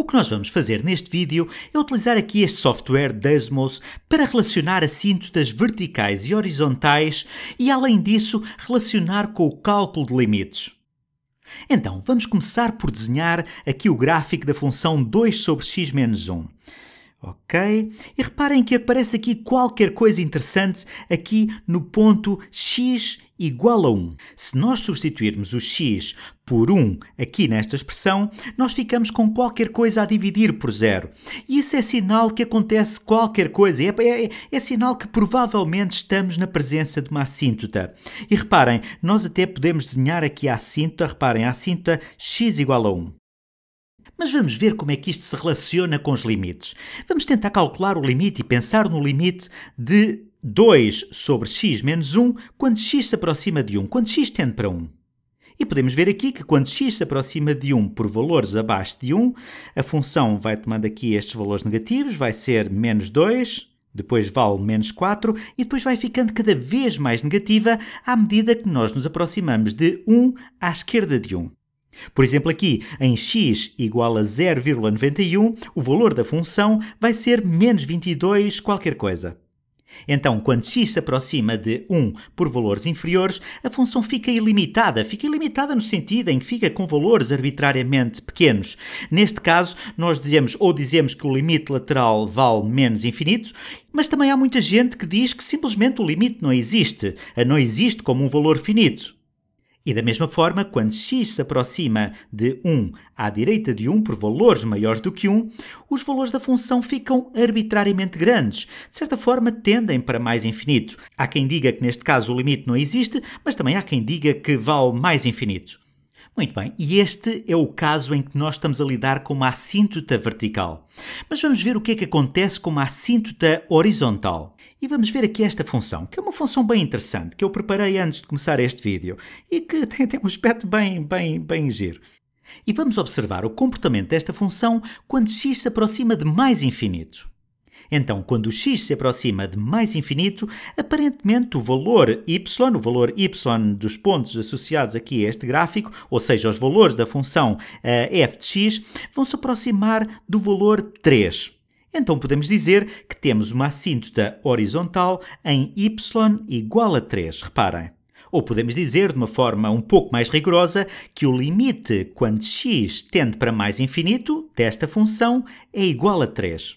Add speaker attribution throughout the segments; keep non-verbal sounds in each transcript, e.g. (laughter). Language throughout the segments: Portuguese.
Speaker 1: O que nós vamos fazer neste vídeo é utilizar aqui este software Desmos para relacionar assíntotas verticais e horizontais e, além disso, relacionar com o cálculo de limites. Então, vamos começar por desenhar aqui o gráfico da função 2 sobre x menos 1. Ok? E reparem que aparece aqui qualquer coisa interessante aqui no ponto x igual a 1. Se nós substituirmos o x por 1 aqui nesta expressão, nós ficamos com qualquer coisa a dividir por zero. E isso é sinal que acontece qualquer coisa. É, é, é sinal que provavelmente estamos na presença de uma assíntota. E reparem, nós até podemos desenhar aqui a assíntota. Reparem, a assíntota x igual a 1. Mas vamos ver como é que isto se relaciona com os limites. Vamos tentar calcular o limite e pensar no limite de 2 sobre x menos 1 quando x se aproxima de 1, quando x tende para 1. E podemos ver aqui que quando x se aproxima de 1 por valores abaixo de 1, a função vai tomando aqui estes valores negativos, vai ser menos 2, depois vale menos 4 e depois vai ficando cada vez mais negativa à medida que nós nos aproximamos de 1 à esquerda de 1. Por exemplo, aqui em x igual a 0,91, o valor da função vai ser menos 22 qualquer coisa. Então, quando x se aproxima de 1 por valores inferiores, a função fica ilimitada. Fica ilimitada no sentido em que fica com valores arbitrariamente pequenos. Neste caso, nós dizemos ou dizemos que o limite lateral vale menos infinito, mas também há muita gente que diz que simplesmente o limite não existe. Não existe como um valor finito. E da mesma forma, quando x se aproxima de 1 à direita de 1 por valores maiores do que 1, os valores da função ficam arbitrariamente grandes. De certa forma, tendem para mais infinito. Há quem diga que neste caso o limite não existe, mas também há quem diga que vale mais infinito. Muito bem, e este é o caso em que nós estamos a lidar com uma assíntota vertical. Mas vamos ver o que é que acontece com uma assíntota horizontal. E vamos ver aqui esta função, que é uma função bem interessante, que eu preparei antes de começar este vídeo e que (laughs) tem, um aspecto bem, bem, bem giro. E vamos observar o comportamento desta função quando x se aproxima de mais infinito. Então, quando o x se aproxima de mais infinito, aparentemente o valor y, o valor y dos pontos associados aqui a este gráfico, ou seja, os valores da função uh, f de x, vão se aproximar do valor 3. Então podemos dizer que temos uma assíntota horizontal em y igual a 3, reparem. Ou podemos dizer, de uma forma um pouco mais rigorosa, que o limite quando x tende para mais infinito desta função é igual a 3.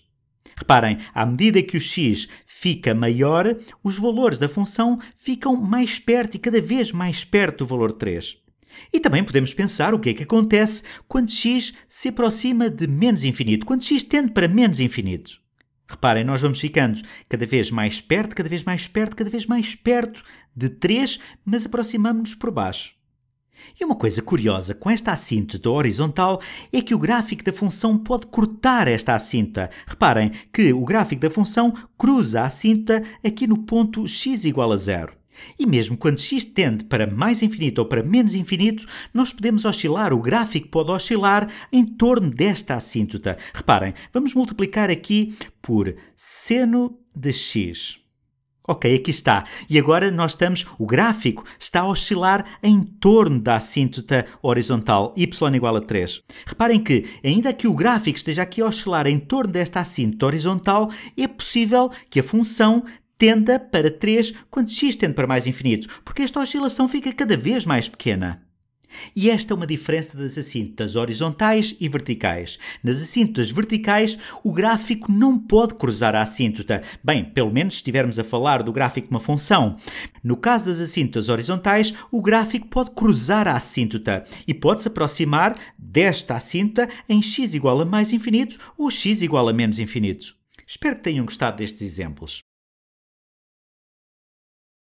Speaker 1: Reparem, à medida que o x fica maior, os valores da função ficam mais perto e cada vez mais perto do valor 3. E também podemos pensar o que é que acontece quando x se aproxima de menos infinito, quando x tende para menos infinito. Reparem, nós vamos ficando cada vez mais perto, cada vez mais perto, cada vez mais perto de 3, mas aproximamos-nos por baixo. E uma coisa curiosa com esta assíntota horizontal é que o gráfico da função pode cortar esta assíntota. Reparem que o gráfico da função cruza a assíntota aqui no ponto x igual a zero. E mesmo quando x tende para mais infinito ou para menos infinito, nós podemos oscilar, o gráfico pode oscilar em torno desta assíntota. Reparem, vamos multiplicar aqui por seno de x Ok, aqui está. E agora nós estamos, o gráfico está a oscilar em torno da assíntota horizontal y igual a 3. Reparem que, ainda que o gráfico esteja aqui a oscilar em torno desta assíntota horizontal, é possível que a função tenda para 3 quando x tende para mais infinito, porque esta oscilação fica cada vez mais pequena. E esta é uma diferença das assintas horizontais e verticais. Nas assintas verticais, o gráfico não pode cruzar a assíntota. Bem, pelo menos se estivermos a falar do gráfico de uma função. No caso das assintas horizontais, o gráfico pode cruzar a assíntota e pode-se aproximar desta assíntota em x igual a mais infinito ou x igual a menos infinito. Espero que tenham gostado destes exemplos.